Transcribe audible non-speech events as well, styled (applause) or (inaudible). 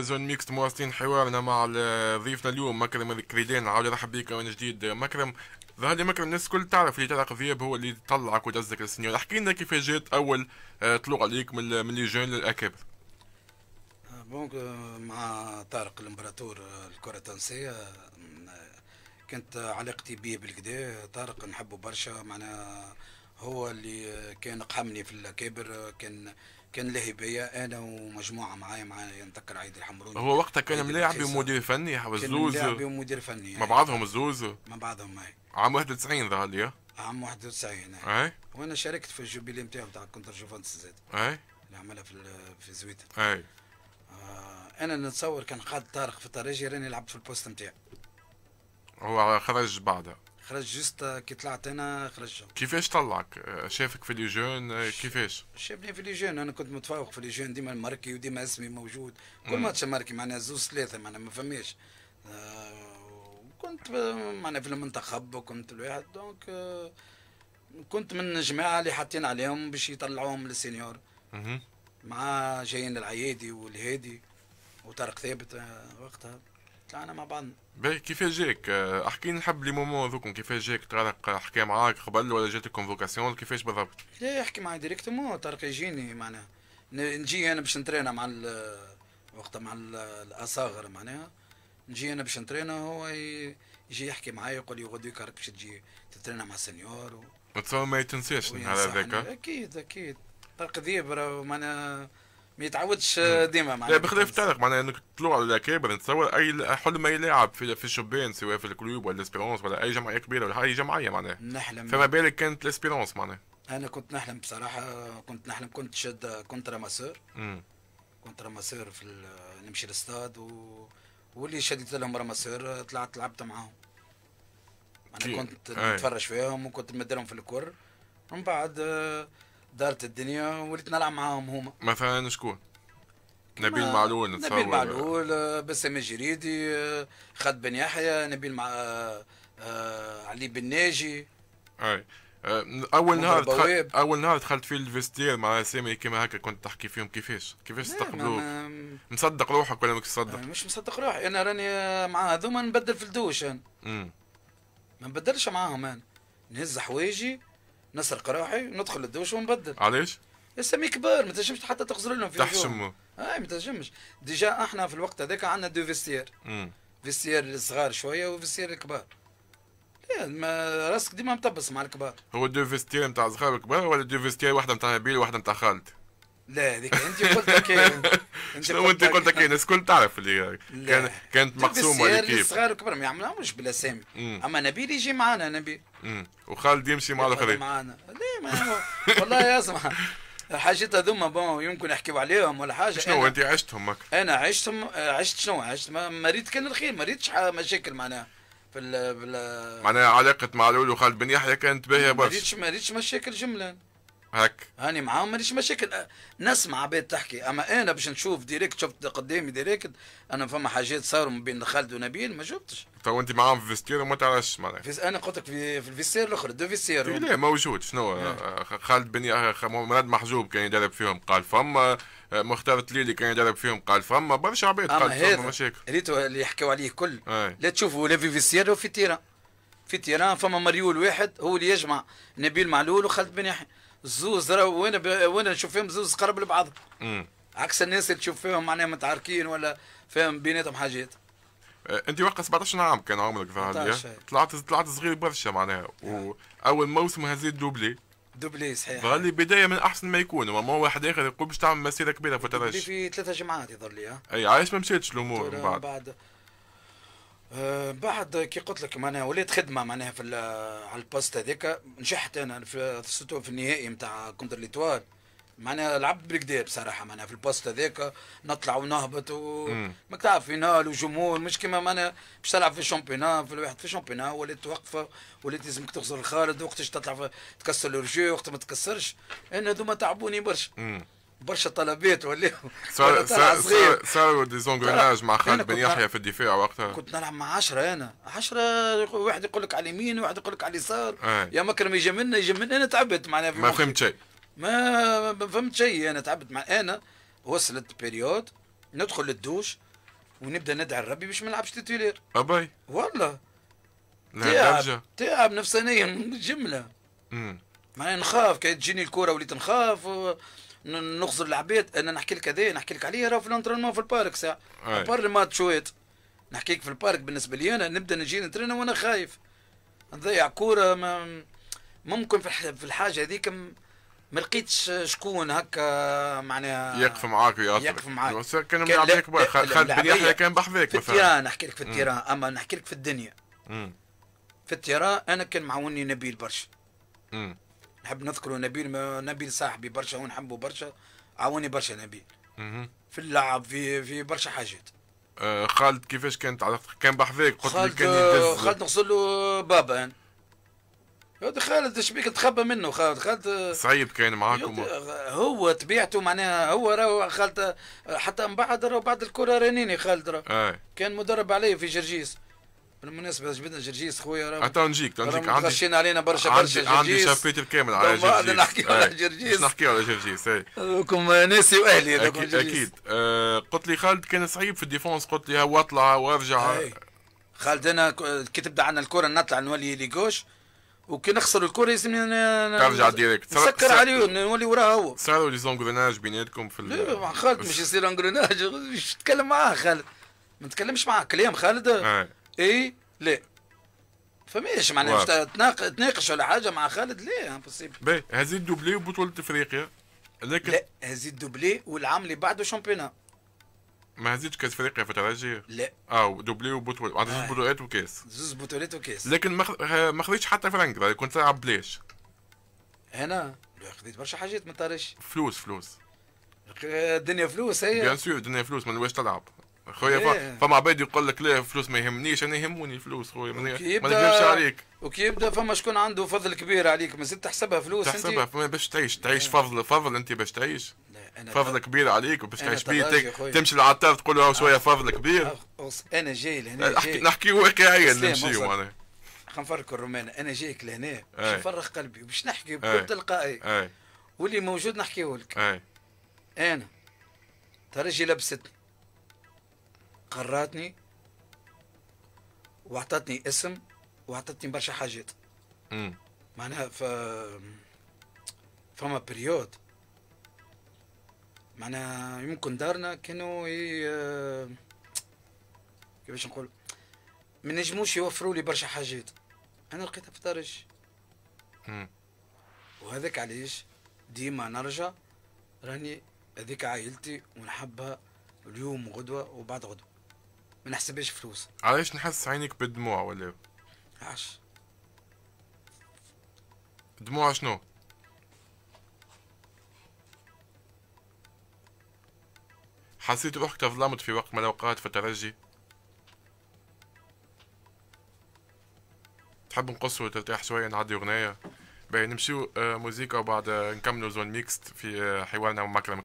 زون ميكس مواصلين حوارنا مع ضيفنا اليوم مكرم الكريدين عاود رحب بيك من جديد مكرم ظهر لي مكرم الناس الكل تعرف اللي تعرف ذياب هو اللي طلعك ودزك للسنيور احكي لنا كيف جات اول آه، طلوع عليك من من لي جون للاكابر آه، بونك آه، مع طارق الامبراطور الكره التونسيه كانت علاقتي بيه بالكدا طارق نحبه برشا معناها هو اللي كان قحمني في الاكابر كان كان له بيا انا ومجموعه معايا معايا نتذكر عيد الحمروني هو وقتها كان ملاعبي ومدير فني الزوز ملاعبي ومدير فني مع يعني. بعضهم الزوز مع بعضهم اي عام 91 ظهر لي عام 91 يعني. اي وانا شاركت في الجوبيلي نتاعو نتاع كونتر جوفانس زاد اي اللي عملها في في زويته اي آه انا نتصور كان قاد طارق في الترجي راني لعبت في البوست نتاعو هو خرج بعدها خرج جست كي طلعت انا خرج كيفاش طلعك آه، شافك في لي جون آه، كيفاش شافني في لي جون انا كنت متفوق في لي جون ديما المركي وديما اسمي موجود كل ماتش مركي معناها زوز ثلاثه معناها ما فماش آه، كنت معناها في المنتخب وكنت الواحد دونك كنت من الجماعه اللي حاطين عليهم باش يطلعوهم للسينيور مع جايين العيادي والهادي وطارق ثابت وقتها طلعنا مع بعضنا باهي كيفاش جاك آه، احكي لنا حب لي مومون هذوكم كيفاش جاك طارق حكى معاك قبل ولا جاتك كونفوكاسيون كيفاش بالضبط؟ لا يحكي معايا ديريكتومون طارق يجيني معناها نجي انا باش نترينا مع وقتها مع الاصاغر معناها نجي انا باش نترينا هو يجي يحكي معايا يقول لي غدو كارك باش تجي تترينا مع السنيور و... ما تنساش النهار هذاك يعني، اكيد اكيد طارق ذيب معناها ما يتعودش ديما معناها لا بخلاف التاريخ معناها انك تطلع على كابر نتصور اي حلم اي لاعب في, في الشبان سواء في الكلوب ولا اسبيرونس ولا اي جمعيه كبيره ولا اي جمعيه معناها نحلم فما بالك كانت الاسبيرونس معناها انا كنت نحلم بصراحه كنت نحلم كنت شد كنت راماسور كنت راماسور في نمشي للستاد و... واللي شديت لهم راماسور طلعت لعبت معاهم انا كنت نتفرج فيهم وكنت نمد لهم في الكور من بعد دارت الدنيا وليت نلعب معاهم هما مثلا شكون؟ نبيل معلول نتصور نبيل معلول بسام الجريدي خالد بن يحيى نبيل مع آه، علي بن ناجي اي آه، اول نهار دخل... اول نهار دخلت فيه الفيستير مع سامي كيما هكا كنت تحكي فيهم كيفاش كيفاش استقبلوك مصدق روحك ولا ماكش مصدق مش مصدق روحي انا راني مع هذوما نبدل في الدوش انا ما نبدلش معاهم انا نهز حوايجي نسرق روحي ندخل للدوش ونبدل علاش؟ السمي كبار ما تنجمش حتى تغزر لهم في تحشم اي ما تنجمش ديجا احنا في الوقت هذاك عندنا دو فيستير فيستير الصغار شويه وفيستير الكبار ما راسك ديما مطبس مع الكبار هو دو فيستير نتاع الصغار والكبار ولا دو فيستير واحده نتاع نبيل وواحده نتاع خالد لا هذيك انت قلت (laughs) كاين شنو انت قلت كاين الناس الكل تعرف اللي كان كانت مقسومه كيف الصغار الكبار ما يعملوهمش بالاسامي اما نبيل يجي معنا نبيل وخالد يمشي مع الاخرين معنا لا ما والله اسمع الحاجات هذوما بون يمكن نحكيو عليهم ولا حاجه شنو انت عشتهم هكا انا عشتهم عشت شنو عشت مريض كان الخير ما ريتش مشاكل معناها في ال معناها علاقه مع الاول وخالد بن يحيى كانت باهيه برشا ما ريتش مشاكل جمله هك هاني معاهم مانيش مشاكل أه، نسمع عباد تحكي اما انا باش نشوف ديريكت شفت قدامي ديريكت انا فما حاجات صاروا ما بين خالد ونبيل ما شفتش تو انت معاهم في فيستير وما تعرفش معناها فيس... انا قلت لك في, الفيستير الاخر دو فيستير إيه، لا موجود شنو أه، خالد بني أه، مراد محجوب كان يدرب فيهم قال فما مختار تليلي كان يدرب فيهم قال فما برشا عباد قال فما مشاكل ريتو اللي يحكوا عليه كل لا تشوفوا لا في فيستير ولا في تيران في تيران فما مريول واحد هو اللي يجمع نبيل معلول وخالد بن يحيى زوز وين ب... وين نشوف فيهم زوز قرب لبعضهم عكس الناس اللي تشوف فيهم معناها متعاركين ولا فاهم بيناتهم حاجات أه، انت وقت 17 عام كان عمرك في هذه إيه. طلعت طلعت صغير برشا معناها آه. واول موسم هزيت دوبلي دوبلي صحيح ظهر لي بدايه من احسن ما يكون وما واحد اخر يقول باش تعمل مسيره كبيره في الترجي في ثلاثه جمعات يظهر لي اي علاش ما مشيتش الامور من بعد, بعد. أه، بعد كي قلت لك معناها وليت خدمه معناها في على البوست هذاك نجحت انا في سيتو في النهائي نتاع كونتر ليتوال معناها لعبت بالكدا بصراحه معناها في البوست هذاك نطلع ونهبط وما تعرف فينال وجمهور مش كيما معناها باش تلعب في الشامبيونا في الواحد في الشامبيونا وليت توقف وليت لازمك تخسر الخالد وقتاش تطلع تكسر الرجوع وقت ما تكسرش انا هذوما تعبوني برشا برشا طلبات ولا صاروا دي زونغوناج مع خالد بن يحيى في الدفاع وقتها كنت نلعب مع 10 انا 10 واحد يقول لك على اليمين واحد يقول لك على اليسار آه. يا مكرم يجي منا يجي منا انا تعبت معناها ما فهمت شيء ما فهمت شيء انا تعبت مع انا وصلت بيريود ندخل للدوش ونبدا ندعي لربي باش ما نلعبش تيتيلير ابي والله لهالدرجة تعب نفسانيا من الجمله معناها نخاف كي تجيني الكوره وليت نخاف و... نخزر العباد انا نحكي لك هذا نحكي لك عليه راه في الانترينمون في البارك ساعه بار الماتشات نحكي لك في البارك بالنسبه لي انا نبدا نجي نترين وانا خايف نضيع كوره ما ممكن في الحاجه هذيك ما لقيتش شكون هكا معناها يقف معاك ويأثر يقف معاك كان يلعب لك خالد بن يحيى كان بحذاك في التيران نحكي لك في التيران اما نحكي لك في الدنيا مم. في التيران انا كان معاوني نبيل برشا نحب نذكره نبيل نبيل صاحبي برشا ونحبه برشا عاوني برشا نبيل في اللعب في في برشا حاجات آه خالد كيفاش كانت علاقتك كان بحذاك قلت لي كان آه، يدز خالد نغسل له بابا يعني. خالد اش بيك تخبى منه خالد خالد صعيب آه، كان معاكم هو طبيعته معناها هو راهو خالد آه، حتى من بعد راهو بعد الكره رنيني خالد راهو كان مدرب عليا في جرجيس بالمناسبه جبدنا جرجيس خويا راه تو نجيك نجيك عندي خشينا علينا برشا برشا جرجيس عندي شابيتر كامل على جرجيس إيه. نحكيو على جرجيس نحكيو على جرجيس اي كم ناسي واهلي اكيد, أكيد. آه، قلت لي خالد كان صعيب في الديفونس قلت لي واطلع وارجع إيه. خالد انا كي تبدا عندنا الكره نطلع نولي لي جوش وكي نخسر الكره لازم ترجع ديريكت نسكر عليه نولي وراه هو صاروا لي زونغرناج بيناتكم في خالد مش يصير انغرناج تتكلم معاه خالد ما نتكلمش معاه كلام خالد إيه. اي لا فماش معناها تناقش ولا حاجه مع خالد لا امبوسيبل باهي هزيت دوبلي وبطوله افريقيا لكن لا هزيت دوبلي والعام اللي بعده شامبيونا ما هزيتش كاس افريقيا في الترجي لا اه دوبلي وبطوله معناتها آه. زوز بطولات وكاس زوز بطولات وكاس لكن ما مخ... آه، ما خذيتش حتى فرنك كنت تلعب بلاش هنا خذيت برشا حاجات ما تعرفش فلوس فلوس الدنيا فلوس هي بيان سور الدنيا فلوس ما نواش تلعب خويا إيه. فما عباد يقول لك لا الفلوس ما يهمنيش انا يهموني الفلوس خويا ما نكذبش عليك وكي يبدا فما شكون عنده فضل كبير عليك زلت تحسبها فلوس تحسبها باش تعيش تعيش إيه. فضل فضل انت باش تعيش فضل كبير عليك وباش تعيش بيه تمشي للعطار تقول له شويه فضل كبير انا جاي لهنا نحكي واقعيا نمشيو معناها نفرق الرومان انا جايك لهنا باش نفرغ قلبي باش نحكي بكل تلقائي واللي موجود نحكيه لك انا ترجي لبستني قراتني واعطتني اسم واعطتني برشا حاجات امم معناها ف فما بريود معناها يمكن دارنا كانوا ي... كيفاش نقول ما نجموش يوفروا لي برشا حاجات انا لقيتها في درج وهذاك علاش ديما نرجع راني هذيك عائلتي ونحبها اليوم وغدوه وبعد غدوه ما نحسبهاش فلوس علاش نحس عينك بالدموع ولا عاش دموع شنو حسيت روحك تظلمت في وقت من الاوقات في الترجي تحب نقص وترتاح شوية نعدي أغنية باهي نمشيو آه، موزيكا وبعد آه، نكملو زون ميكست في آه، حوارنا مع مكرم